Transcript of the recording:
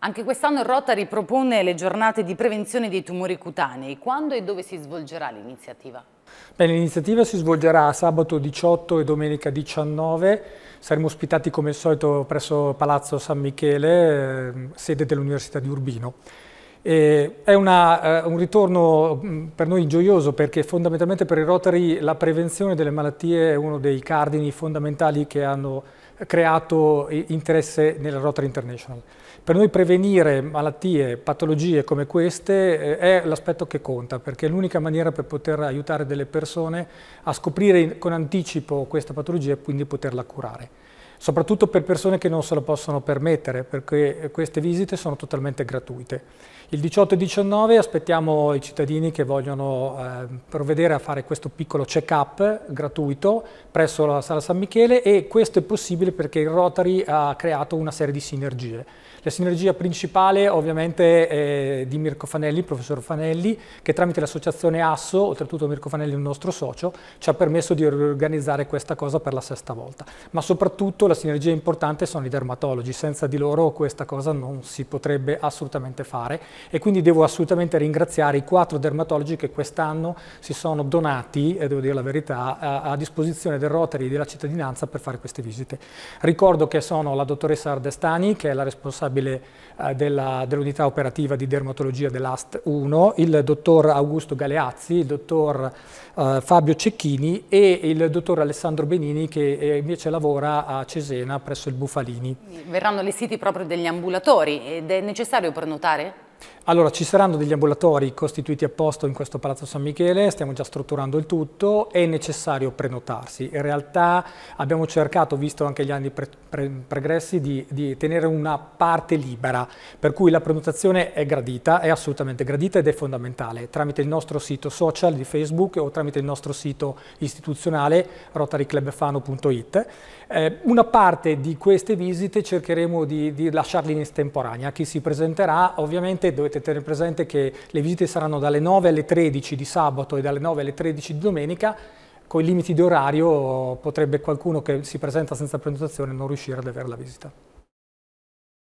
Anche quest'anno il Rotary propone le giornate di prevenzione dei tumori cutanei. Quando e dove si svolgerà l'iniziativa? L'iniziativa si svolgerà sabato 18 e domenica 19. Saremo ospitati come al solito presso Palazzo San Michele, ehm, sede dell'Università di Urbino. E è una, eh, un ritorno mm, per noi gioioso perché fondamentalmente per i Rotary la prevenzione delle malattie è uno dei cardini fondamentali che hanno creato interesse nella Rotary International. Per noi prevenire malattie, patologie come queste eh, è l'aspetto che conta, perché è l'unica maniera per poter aiutare delle persone a scoprire con anticipo questa patologia e quindi poterla curare soprattutto per persone che non se lo possono permettere, perché queste visite sono totalmente gratuite. Il 18 e 19 aspettiamo i cittadini che vogliono eh, provvedere a fare questo piccolo check-up gratuito presso la Sala San Michele e questo è possibile perché il Rotary ha creato una serie di sinergie. La sinergia principale ovviamente è di Mirko Fanelli, il professor Fanelli, che tramite l'associazione Asso, oltretutto Mirko Fanelli è un nostro socio, ci ha permesso di riorganizzare questa cosa per la sesta volta. Ma soprattutto la la sinergia importante sono i dermatologi, senza di loro questa cosa non si potrebbe assolutamente fare e quindi devo assolutamente ringraziare i quattro dermatologi che quest'anno si sono donati, eh, devo dire la verità, a, a disposizione del Rotary e della cittadinanza per fare queste visite. Ricordo che sono la dottoressa Ardestani, che è la responsabile eh, dell'unità dell operativa di dermatologia dell'AST 1, il dottor Augusto Galeazzi, il dottor eh, Fabio Cecchini e il dottor Alessandro Benini che eh, invece lavora a Cesare Cesena presso il Bufalini. Verranno allestiti proprio degli ambulatori ed è necessario prenotare? Allora, ci saranno degli ambulatori costituiti apposta in questo Palazzo San Michele, stiamo già strutturando il tutto, è necessario prenotarsi. In realtà abbiamo cercato, visto anche gli anni pre pre pregressi, di, di, tenere una parte libera, per cui la prenotazione è gradita, è assolutamente gradita ed è fondamentale, tramite il nostro sito social di Facebook o tramite il nostro sito istituzionale rotaryclubfano.it. Eh, una parte di queste visite cercheremo di, di lasciarle in estemporanea, chi si presenterà ovviamente dovete tenere presente che le visite saranno dalle 9 alle 13 di sabato e dalle 9 alle 13 di domenica, con i limiti di orario potrebbe qualcuno che si presenta senza prenotazione non riuscire ad avere la visita.